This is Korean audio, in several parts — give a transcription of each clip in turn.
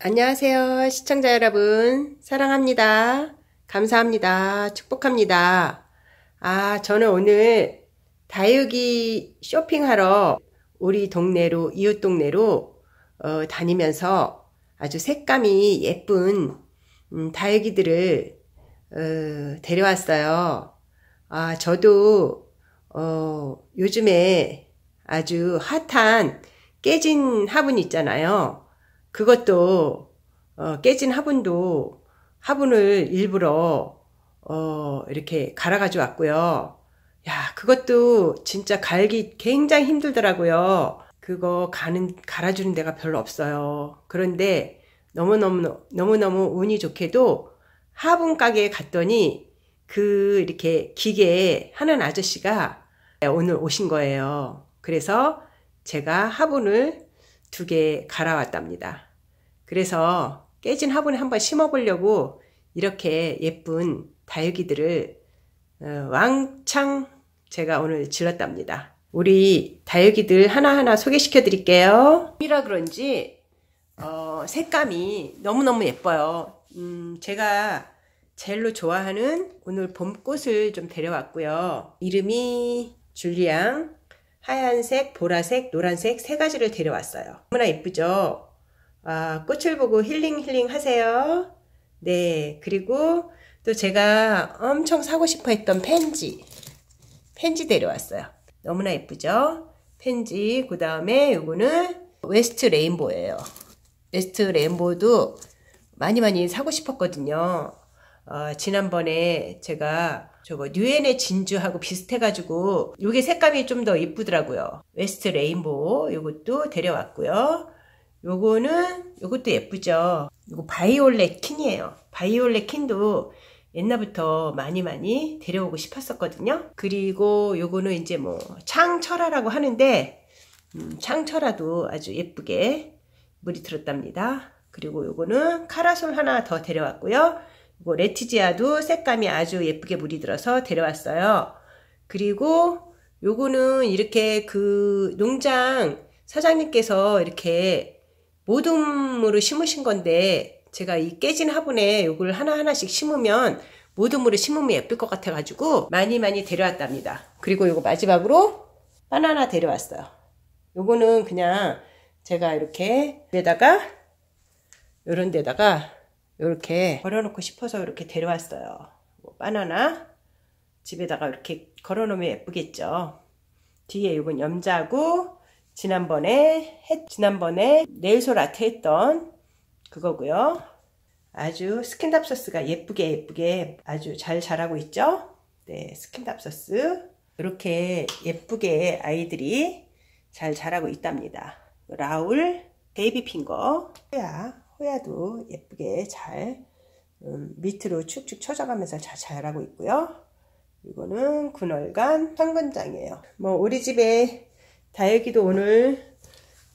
안녕하세요. 시청자 여러분. 사랑합니다. 감사합니다. 축복합니다. 아, 저는 오늘 다육이 쇼핑하러 우리 동네로, 이웃 동네로 어, 다니면서 아주 색감이 예쁜 음, 다육이들을 어, 데려왔어요. 아, 저도 어, 요즘에 아주 핫한 깨진 화분 있잖아요. 그것도 어, 깨진 화분도 화분을 일부러 어, 이렇게 갈아 가지고왔고요 야, 그것도 진짜 갈기 굉장히 힘들더라고요. 그거 가는 갈아주는 데가 별로 없어요. 그런데 너무너무 너무너무 운이 좋게도 화분 가게에 갔더니 그 이렇게 기계 하는 아저씨가 오늘 오신 거예요. 그래서 제가 화분을 두 개 갈아왔답니다. 그래서 깨진 화분에 한번 심어보려고 이렇게 예쁜 다육이들을 어, 왕창 제가 오늘 질렀답니다. 우리 다육이들 하나하나 소개시켜 드릴게요. 이라 그런지 어, 색감이 너무너무 예뻐요. 음, 제가 젤로 좋아하는 오늘 봄꽃을 좀 데려왔고요. 이름이 줄리앙, 하얀색, 보라색, 노란색 세 가지를 데려왔어요. 너무나 예쁘죠? 아, 꽃을 보고 힐링 힐링 하세요. 네, 그리고 또 제가 엄청 사고 싶어 했던 펜지. 펜지 데려왔어요. 너무나 예쁘죠? 펜지. 그 다음에 요거는 웨스트 레인보예요. 웨스트 레인보도 많이 많이 사고 싶었거든요. 어, 지난번에 제가 저거 뉴엔의 진주하고 비슷해가지고 요게 색감이 좀 더 이쁘더라고요. 웨스트 레인보우 요것도 데려왔고요. 요거는 요것도 예쁘죠. 요거 바이올렛 킨이에요. 바이올렛 킨도 옛날부터 많이 많이 데려오고 싶었었거든요. 그리고 요거는 이제 뭐 창철화라고 하는데 음, 창철화도 아주 예쁘게 물이 들었답니다. 그리고 요거는 카라솔 하나 더 데려왔고요. 요거 레티지아도 색감이 아주 예쁘게 물이 들어서 데려왔어요. 그리고 요거는 이렇게 그 농장 사장님께서 이렇게 모둠으로 심으신 건데 제가 이 깨진 화분에 이걸 하나하나씩 심으면 모둠으로 심으면 예쁠 것 같아가지고 많이 많이 데려왔답니다. 그리고 이거 마지막으로 바나나 데려왔어요. 이거는 그냥 제가 이렇게 위에다가 요런 데다가 이렇게 걸어놓고 싶어서 이렇게 데려왔어요. 뭐 바나나 집에다가 이렇게 걸어놓으면 예쁘겠죠. 뒤에 이건 염자고 지난번에 했, 지난번에 네일솔 아트 했던 그거고요. 아주 스킨답서스가 예쁘게 예쁘게 아주 잘 자라고 있죠. 네, 스킨답서스 이렇게 예쁘게 아이들이 잘 자라고 있답니다. 라울, 베이비핑거, 호야, 호야도 예쁘게 잘 음, 밑으로 축축 쳐져가면서 잘 자라고 있고요. 이거는 군월간 황근장이에요. 뭐 우리 집에 다혜기도 오늘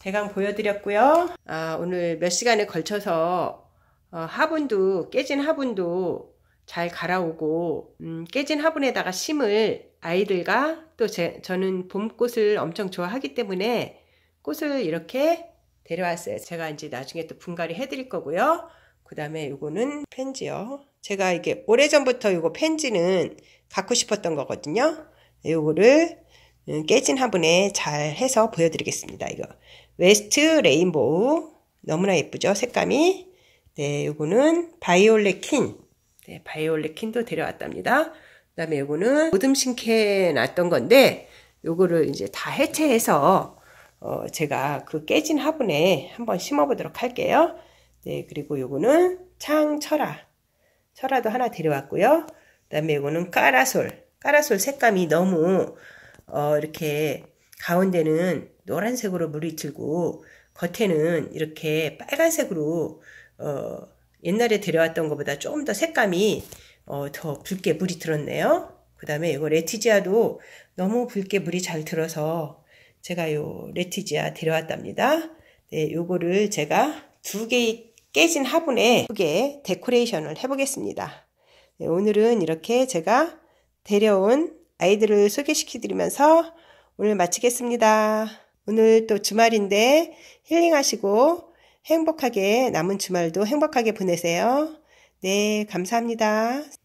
대강 보여드렸고요. 아, 오늘 몇 시간에 걸쳐서 어, 화분도 깨진 화분도 잘 갈아오고 음, 깨진 화분에다가 심을 아이들과 또 제, 저는 봄꽃을 엄청 좋아하기 때문에 꽃을 이렇게 데려왔어요. 제가 이제 나중에 또 분갈이 해드릴 거고요. 그 다음에 이거는 펜지요. 제가 이게 오래전부터 이거 펜지는 갖고 싶었던 거거든요. 이거를 음, 깨진 화분에 잘 해서 보여드리겠습니다. 이거 웨스트 레인보우 너무나 예쁘죠? 색감이 네, 요거는 바이올렛 킨 네, 바이올렛 킨도 데려왔답니다. 그 다음에 요거는 오듬싱케놨던 건데 요거를 이제 다 해체해서 어, 제가 그 깨진 화분에 한번 심어보도록 할게요. 네, 그리고 요거는 창철아 철아도 하나 데려왔고요. 그 다음에 요거는 까라솔 까라솔 색감이 너무 어, 이렇게 가운데는 노란색으로 물이들고 겉에는 이렇게 빨간색으로 어, 옛날에 데려왔던 것보다 조금 더 색감이 어, 더 붉게 물이 들었네요. 그 다음에 이거 레티지아도 너무 붉게 물이 잘 들어서 제가 요 레티지아 데려왔답니다. 네, 요거를 제가 두 개의 깨진 화분에 두개 데코레이션을 해보겠습니다. 네, 오늘은 이렇게 제가 데려온 아이들을 소개시켜드리면서 오늘 마치겠습니다. 오늘 또 주말인데 힐링하시고 행복하게 남은 주말도 행복하게 보내세요. 네, 감사합니다.